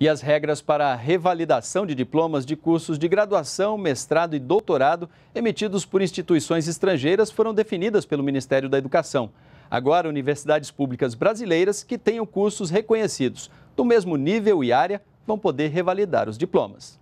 E as regras para a revalidação de diplomas de cursos de graduação, mestrado e doutorado emitidos por instituições estrangeiras foram definidas pelo Ministério da Educação. Agora, universidades públicas brasileiras que tenham cursos reconhecidos do mesmo nível e área vão poder revalidar os diplomas.